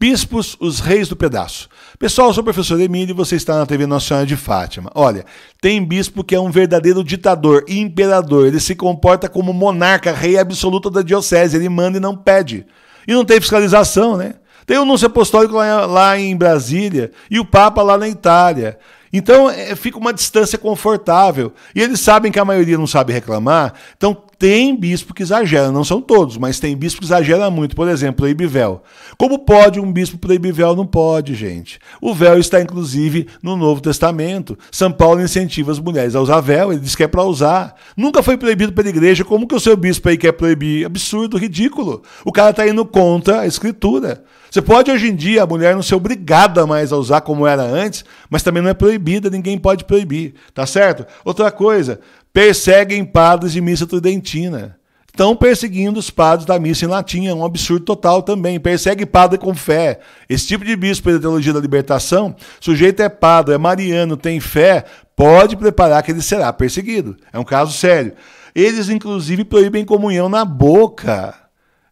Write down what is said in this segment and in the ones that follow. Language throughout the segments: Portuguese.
Bispos, os reis do pedaço. Pessoal, sou o professor Emílio e você está na TV Nacional de Fátima. Olha, tem bispo que é um verdadeiro ditador, imperador. Ele se comporta como monarca, rei absoluto da diocese. Ele manda e não pede. E não tem fiscalização, né? Tem o núncio apostólico lá, lá em Brasília e o Papa lá na Itália. Então é, fica uma distância confortável. E eles sabem que a maioria não sabe reclamar, então tem bispo que exagera, não são todos, mas tem bispo que exagera muito. Por exemplo, proíbe-véu. Como pode um bispo proibir véu Não pode, gente. O véu está, inclusive, no Novo Testamento. São Paulo incentiva as mulheres a usar véu, ele diz que é para usar. Nunca foi proibido pela igreja. Como que o seu bispo aí quer proibir? Absurdo, ridículo. O cara está indo contra a escritura. Você pode hoje em dia a mulher não ser obrigada mais a usar como era antes, mas também não é proibida, ninguém pode proibir, tá certo? Outra coisa, perseguem padres de missa tridentina. Estão perseguindo os padres da missa em latim, é um absurdo total também. Persegue padre com fé. Esse tipo de bispo da teologia da libertação, sujeito é padre, é mariano, tem fé, pode preparar que ele será perseguido. É um caso sério. Eles, inclusive, proíbem comunhão na boca.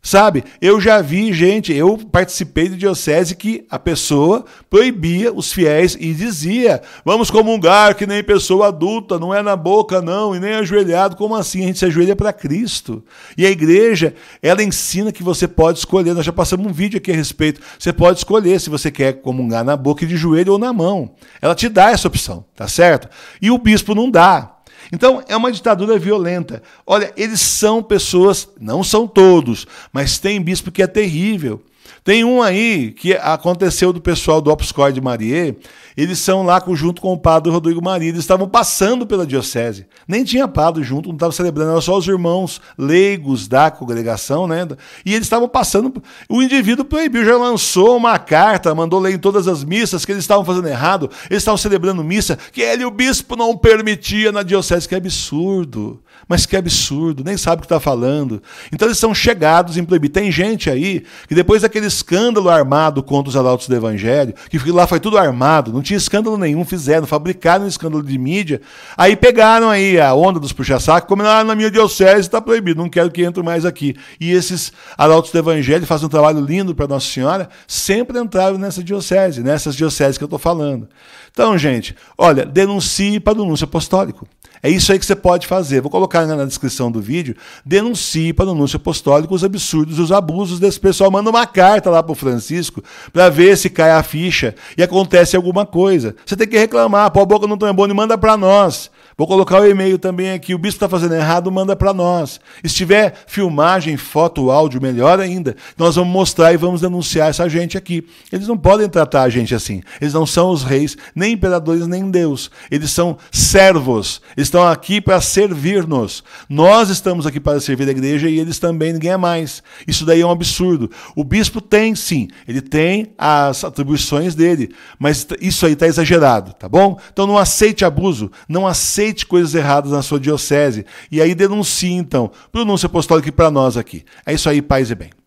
Sabe? Eu já vi, gente, eu participei de diocese que a pessoa proibia os fiéis e dizia: vamos comungar que nem pessoa adulta, não é na boca não, e nem ajoelhado. Como assim? A gente se ajoelha para Cristo. E a igreja, ela ensina que você pode escolher. Nós já passamos um vídeo aqui a respeito. Você pode escolher se você quer comungar na boca, de joelho ou na mão. Ela te dá essa opção, tá certo? E o bispo não dá. Então, é uma ditadura violenta. Olha, eles são pessoas, não são todos, mas tem bispo que é terrível. Tem um aí que aconteceu do pessoal do Opus de Marie. eles são lá junto com o padre Rodrigo Maria, eles estavam passando pela diocese. Nem tinha padre junto, não estava celebrando, eram só os irmãos leigos da congregação, né? E eles estavam passando, o indivíduo proibiu, já lançou uma carta, mandou ler em todas as missas que eles estavam fazendo errado, eles estavam celebrando missa que ele, o bispo, não permitia na diocese, que é absurdo. Mas que absurdo, nem sabe o que está falando. Então eles são chegados em proibir. Tem gente aí que depois daquele escândalo armado contra os adultos do Evangelho, que lá foi tudo armado, não tinha escândalo nenhum, fizeram, fabricaram um escândalo de mídia, aí pegaram aí a onda dos puxa-saco, como ah, na minha diocese, está proibido, não quero que entre mais aqui. E esses adultos do Evangelho fazem um trabalho lindo para Nossa Senhora, sempre entraram nessa diocese, nessas dioceses que eu estou falando. Então, gente, olha, denuncie para o denúncio apostólico. É isso aí que você pode fazer. Vou colocar colocar na descrição do vídeo, denuncie para o anúncio apostólico os absurdos e os abusos desse pessoal. Manda uma carta lá para o Francisco para ver se cai a ficha e acontece alguma coisa. Você tem que reclamar, pô, a boca não tá tão é boa, e manda para nós. Vou colocar o e-mail também aqui. O bispo está fazendo errado, manda para nós. Se tiver filmagem, foto, áudio, melhor ainda, nós vamos mostrar e vamos denunciar essa gente aqui. Eles não podem tratar a gente assim. Eles não são os reis, nem imperadores, nem Deus. Eles são servos. Eles estão aqui para servir-nos. Nós estamos aqui para servir a igreja e eles também, ninguém é mais. Isso daí é um absurdo. O bispo tem, sim, ele tem as atribuições dele, mas isso aí está exagerado, tá bom? Então não aceite abuso, não aceite suspeite coisas erradas na sua diocese e aí denuncie então. Pronúncia apostólica para nós aqui. É isso aí, paz e bem.